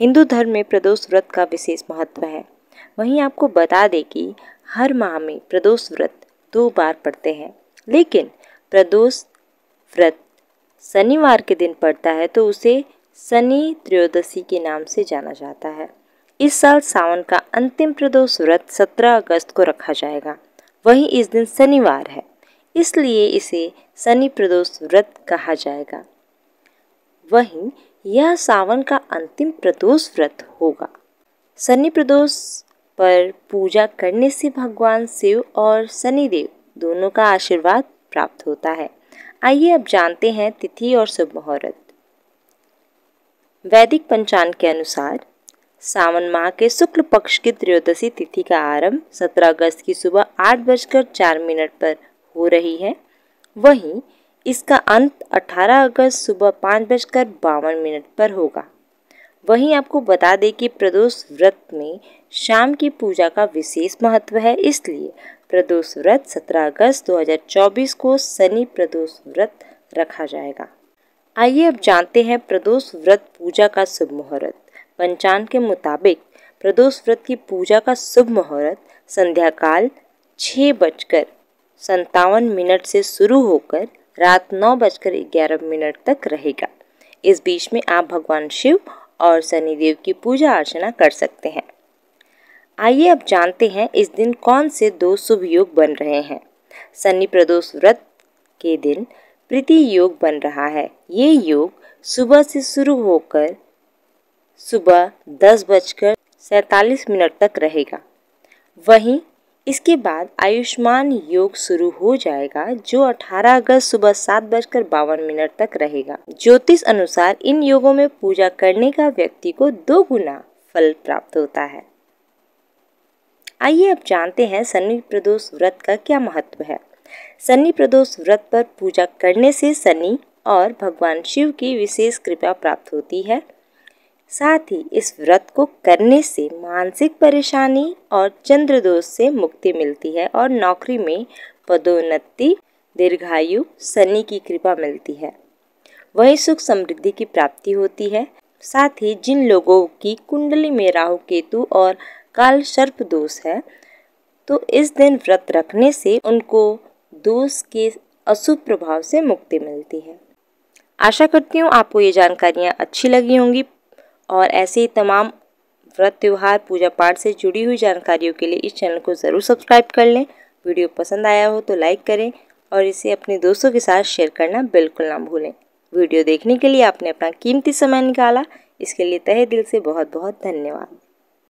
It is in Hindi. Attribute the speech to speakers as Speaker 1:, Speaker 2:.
Speaker 1: हिंदू धर्म में प्रदोष व्रत का विशेष महत्व है वहीं आपको बता दें कि हर माह में प्रदोष व्रत दो बार पड़ते हैं लेकिन प्रदोष व्रत शनिवार के दिन पड़ता है तो उसे शनि त्रयोदशी के नाम से जाना जाता है इस साल सावन का अंतिम प्रदोष व्रत 17 अगस्त को रखा जाएगा वहीं इस दिन शनिवार है इसलिए इसे शनि प्रदोष व्रत कहा जाएगा वहीं यह सावन का अंतिम प्रदोष व्रत होगा शनि प्रदोष पर पूजा करने से भगवान शिव और शनिदेव दोनों का आशीर्वाद प्राप्त होता है आइए अब जानते हैं तिथि और शुभ मुहूर्त वैदिक पंचांग के अनुसार सावन माह के शुक्ल पक्ष की त्रयोदशी तिथि का आरंभ 17 अगस्त की सुबह आठ बजकर चार मिनट पर हो रही है वहीं इसका अंत 18 अगस्त सुबह पाँच बजकर बावन मिनट पर होगा वहीं आपको बता दें कि प्रदोष व्रत में शाम की पूजा का विशेष महत्व है इसलिए प्रदोष व्रत 17 अगस्त 2024 को शनि प्रदोष व्रत रखा जाएगा आइए अब जानते हैं प्रदोष व्रत पूजा का शुभ मुहूर्त पंचांग के मुताबिक प्रदोष व्रत की पूजा का शुभ मुहूर्त संध्याकाल छः बजकर संतावन मिनट से शुरू होकर रात नौ बजकर ग्यारह मिनट तक रहेगा इस बीच में आप भगवान शिव और शनिदेव की पूजा अर्चना कर सकते हैं आइए अब जानते हैं इस दिन कौन से दो शुभ योग बन रहे हैं शनि प्रदोष व्रत के दिन प्रीति योग बन रहा है ये योग सुबह से शुरू होकर सुबह दस बजकर सैतालीस मिनट तक रहेगा वहीं इसके बाद आयुष्मान योग शुरू हो जाएगा जो 18 अगस्त सुबह सात बजकर बावन मिनट तक रहेगा ज्योतिष अनुसार इन योगों में पूजा करने का व्यक्ति को दो गुना फल प्राप्त होता है आइए अब जानते हैं शनि प्रदोष व्रत का क्या महत्व है शनि प्रदोष व्रत पर पूजा करने से शनि और भगवान शिव की विशेष कृपा प्राप्त होती है साथ ही इस व्रत को करने से मानसिक परेशानी और चंद्र दोष से मुक्ति मिलती है और नौकरी में पदोन्नति दीर्घायु शनि की कृपा मिलती है वहीं सुख समृद्धि की प्राप्ति होती है साथ ही जिन लोगों की कुंडली में राहु केतु और काल सर्प दोष है तो इस दिन व्रत रखने से उनको दोष के अशुभ प्रभाव से मुक्ति मिलती है आशा करती हूँ आपको ये जानकारियाँ अच्छी लगी होंगी और ऐसे ही तमाम व्रत त्यौहार पूजा पाठ से जुड़ी हुई जानकारियों के लिए इस चैनल को ज़रूर सब्सक्राइब कर लें वीडियो पसंद आया हो तो लाइक करें और इसे अपने दोस्तों के साथ शेयर करना बिल्कुल ना भूलें वीडियो देखने के लिए आपने अपना कीमती समय निकाला इसके लिए तहे दिल से बहुत बहुत धन्यवाद